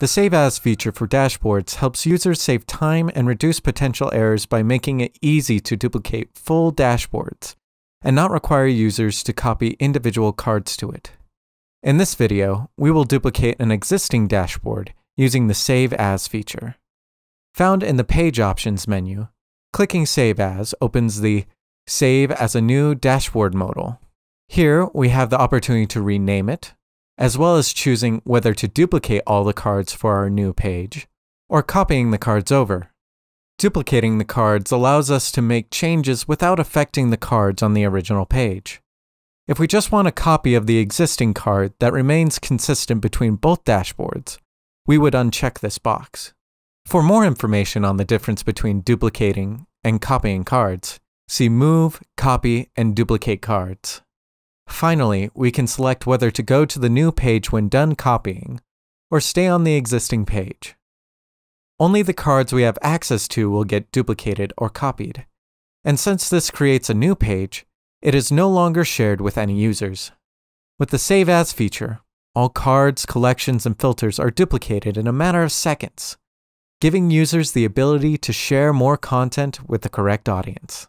The Save As feature for dashboards helps users save time and reduce potential errors by making it easy to duplicate full dashboards and not require users to copy individual cards to it. In this video, we will duplicate an existing dashboard using the Save As feature. Found in the Page Options menu, clicking Save As opens the Save as a new dashboard modal. Here, we have the opportunity to rename it, as well as choosing whether to duplicate all the cards for our new page, or copying the cards over. Duplicating the cards allows us to make changes without affecting the cards on the original page. If we just want a copy of the existing card that remains consistent between both dashboards, we would uncheck this box. For more information on the difference between duplicating and copying cards, see Move, Copy, and Duplicate Cards. Finally, we can select whether to go to the new page when done copying, or stay on the existing page. Only the cards we have access to will get duplicated or copied, and since this creates a new page, it is no longer shared with any users. With the Save As feature, all cards, collections, and filters are duplicated in a matter of seconds, giving users the ability to share more content with the correct audience.